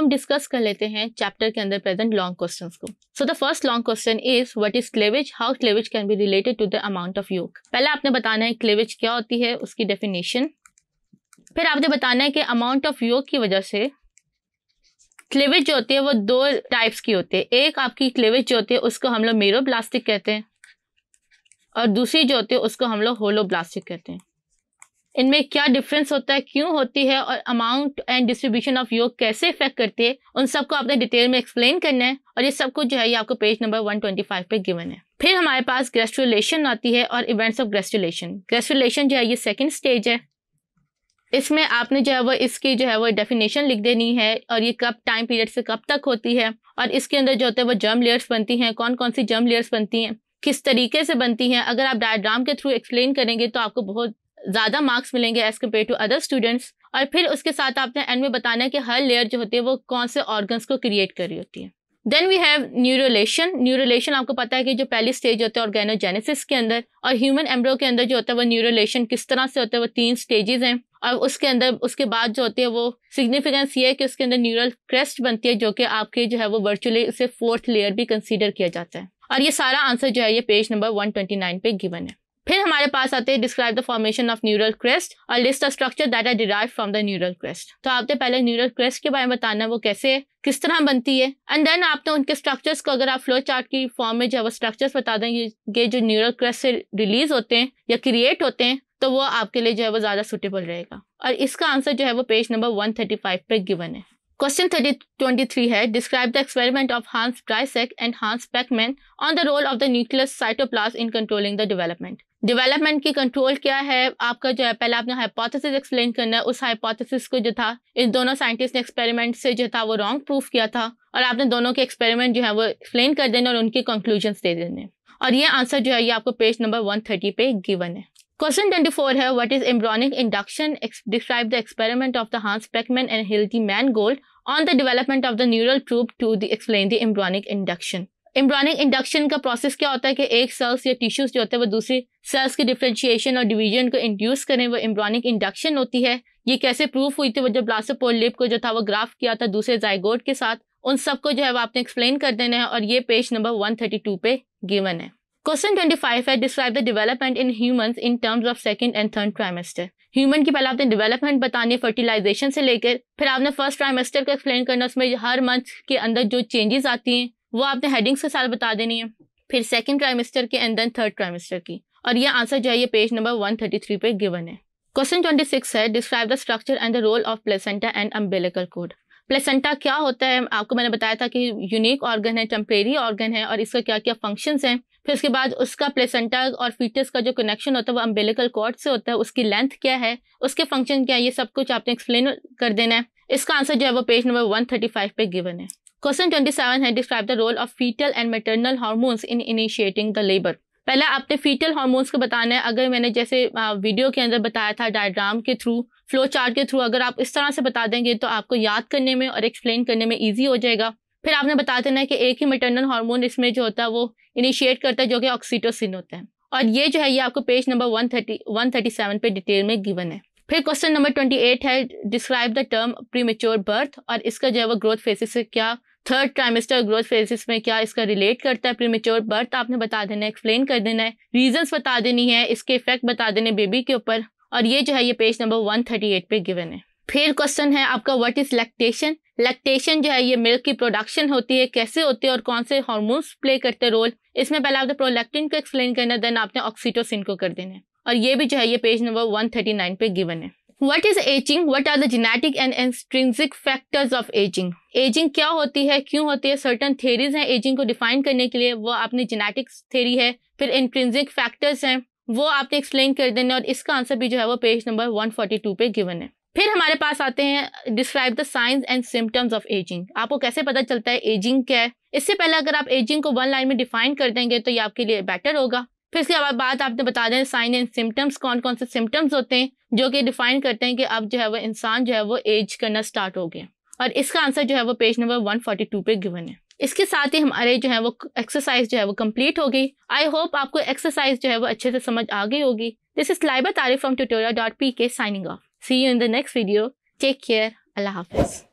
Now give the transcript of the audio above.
हम डिस्कस कर लेते हैं चैप्टर के अंदर प्रेजेंट लॉन्ग क्वेश्चंस को so the first long question is what is cleavage how cleavage can be related to the amount of yolk पहले आपने बताना है क्लेवेज क्या होती है उसकी डेफिनेशन फिर आपने बताना है कि अमाउंट ऑफ योग की वजह से क्लेवेज जो होती है वो दो टाइप्स की होती है एक आपकी क्लेवेज जो होती है उसको हम लोग मेरो कहते हैं और दूसरी जो होती है उसको हम लोग होलो कहते हैं इनमें क्या डिफरेंस होता है क्यों होती है और अमाउंट एंड डिस्ट्रीब्यूशन ऑफ योग कैसे इफेक्ट करती है उन सबको आपने डिटेल में एक्सप्लेन करना है और ये सबको जो है ये आपको पेज नंबर 125 पे गिवन है फिर हमारे पास ग्रेस्टुलेशन आती है और इवेंट्स ऑफ ग्रेस्टुलेशन ग्रेस्टुलेशन जो है ये सेकेंड स्टेज है इसमें आपने जो है वो इसकी जो है वो डेफिनेशन लिख देनी है और ये कब टाइम पीरियड से कब तक होती है और इसके अंदर जो होते हैं वो जर्म लेयर्स बनती हैं कौन कौन सी जर्म लेयर्स बनती हैं किस तरीके से बनती हैं अगर आप डायग्राम के थ्रू एक्सप्लेन करेंगे तो आपको बहुत ज़्यादा मार्क्स मिलेंगे as compare to other students और फिर उसके साथ आपने एंड में बताना है कि हर लेयर जो होती है वो कौन से ऑर्गन्स को क्रिएट कर रही होती है then we have neurulation neurulation आपको पता है कि जो पहली स्टेज होता है ऑर्गेनोजेनेसिस के अंदर और ह्यूमन एम्ब्रो के अंदर जो होता है वो न्यूरोलेशन किस तरह से होता है वो तीन स्टेजेस हैं और उसके अंदर उसके बाद जो होती है वो सिग्निफिकेंस ये है कि उसके अंदर न्यूरल क्रेस्ट बनती है जो कि आपके जो है वो वर्चुअली उसे फोर्थ लेयर भी कंसिडर किया जाता है और ये सारा आंसर जो है ये पेज नंबर नाइन पे गिवन है फिर हमारे पास आते हैं describe the formation of neural crest और list of structure that are derive from the neural crest तो आपने पहले न्यूरल क्रेस्ट के बारे में बताना वो कैसे है किस तरह बनती है एंड देन आपने उनके स्ट्रक्चर्स को अगर आप फ्लो चार्ट की फॉर्म में जो है वो स्ट्रक्चर्स बता देंगे जो न्यूरल क्रेस्ट से रिलीज होते हैं या क्रिएट होते हैं तो वो आपके लिए जो है वो ज़्यादा सुटेबल रहेगा और इसका आंसर जो है वो पेज नंबर फाइव पे गिवन है क्वेश्चन थर्टी ट्वेंटी थ्री है describe the experiment of Hans Driesch and Hans पैकमैन on the role of the nucleus cytoplasm in controlling the development development की कंट्रोल क्या है आपका जो है पहले आपने हाइपोथेसिस एक्सप्लेन करना है उस हाइपोथेसिस को जो था इन दोनों साइंटिस्ट ने एक्सपेरिमेंट से जो था वो रॉन्ग प्रूफ किया था और आपने दोनों के एक्सपेरिमेंट जो है वो एक्सप्लेन कर देने और उनके कंक्लूजन दे देने और ये आंसर जो है ये आपको पेज नंबर वन थर्टी पे गिवन है क्वेश्चन ट्वेंटी फोर है is embryonic induction describe the experiment of the Hans Hans and and Mangold on the development of the neural tube to the explain the embryonic induction embryonic induction का process क्या होता है कि एक sales या tissues जो होते हैं वो दूसरी सेल्स के डिफ्रेंशिएशन और डिवीजन को इंड्यूस करें वो एम्ब्रॉनिक इंडक्शन होती है ये कैसे प्रूफ हुई थी वो जब लासोपोल लिप को जो था वो ग्राफ किया था दूसरे जायगोड के साथ उन सबको जो है वो आपने एक्सप्लेन कर देना है और ये पेज नंबर टू पे गिवन है क्वेश्चन ट्वेंटी फाइव है describe the development in humans in terms of second and third trimester human की पहले आपने डेवलपमेंट बतानी है फर्टिलाइजेशन से लेकर फिर आपने फर्स्ट ट्राइमेस्टर को एक्सप्लेन करना उसमें हर मंथ के अंदर जो चेंजेस आती हैं वो आपने हेडिंग्स के साथ बता देनी है फिर सेकेंड ट्राइमेस्टर के एंड देन थर्ड ट्राइमेस्टर की और ये आंसर जो है ये पेज नंबर वन पे गिवन है क्वेश्चन ट्वेंटी सिक्स है describe the structure and the role of placenta and umbilical cord placenta क्या होता है आपको मैंने बताया था कि यूनिक ऑर्गन है टेम्परेरी ऑर्गन है और इसका क्या क्या फंक्शंस हैं फिर उसके बाद उसका प्लेसेंटा और फीटस का जो कनेक्शन होता है वो अम्बेलिकल कॉर्ड से होता है उसकी लेंथ क्या है उसके फंक्शन क्या है ये सब कुछ आपने एक्सप्लेन कर देना है इसका आंसर जो है वो page number one thirty five पे गिवन है क्वेश्चन ट्वेंटी सेवन है describe the role of fetal and maternal hormones in initiating the labour पहले आपने फीटल हार्मोन्स को बताना है अगर मैंने जैसे वीडियो के अंदर बताया था डायग्राम के थ्रू फ्लो चार्ट के थ्रू अगर आप इस तरह से बता देंगे तो आपको याद करने में और एक्सप्लेन करने में ईजी हो जाएगा फिर आपने बता देना है कि एक ही मेटरनल हार्मोन इसमें जो होता है वो इनिशिएट करता है जो कि ऑक्सीटोसिन होता है और ये जो है ये आपको page number one thirty one thirty seven पे डिटेल में गिवन है फिर क्वेश्चन नंबर ट्वेंटी एट है describe the term pre birth और इसका जो है वो ग्रोथ फेसिस से क्या थर्ड ट्राइमेस्टर ग्रोथ फेसिस में क्या इसका रिलेट करता है प्री बर्थ आपने बता देना है एक्सप्लेन कर देना है रीजन बता देनी है इसके इफेक्ट बता देने बेबी के ऊपर और ये जो है ये page number one thirty eight पे गिवन है फिर क्वेश्चन है आपका व्हाट इज लैक्टेशन लैक्टेशन जो है ये मिल्क की प्रोडक्शन होती है कैसे होती है और कौन से हॉर्मोन्स प्ले करते रोल इसमें पहले आपने प्रोलैक्टिन को एक्सप्लेन करना देन आपने ऑक्सीटोसिन को कर देना है और ये भी जो है ये पेज नंबर 139 पे गिवन है what is ageing what are the genetic and extrinsic factors of ageing ageing क्या होती है क्यों होती है सर्टन थेरीज हैं एजिंग को डिफाइन करने के लिए वो आपने जेनेटिक्स थेरी है फिर इंट्रिंसिक फैक्टर्स हैं वो आपने एक्सप्लेन कर देने और इसका आंसर भी जो है वो पेज नंबर 142 पे गिवन है फिर हमारे पास आते हैं describe the science and symptoms of ageing आपको कैसे पता चलता है एजिंग क्या है इससे पहले अगर आप एजिंग को वन लाइन में डिफाइन कर देंगे तो ये आपके लिए बेटर होगा फिर इसके बाद बात आपने बता दें साइन एंड सिम्टम्स कौन कौन से सिम्टम्स होते हैं जो कि डिफाइन करते हैं कि अब जो है वो इंसान जो है वो एज करना स्टार्ट हो गया और इसका आंसर जो है वो पेज नंबर वन पे गिवन है इसके साथ ही हमारे जो है वो एक्सरसाइज जो है वो कंप्लीट हो गई आई होप आपको एक्सरसाइज जो है वो अच्छे से समझ आ गई होगी दिस इज लाइबर तारीफ from Tutoria dot P K signing off See you in the next video. Take care. Allah Hafiz.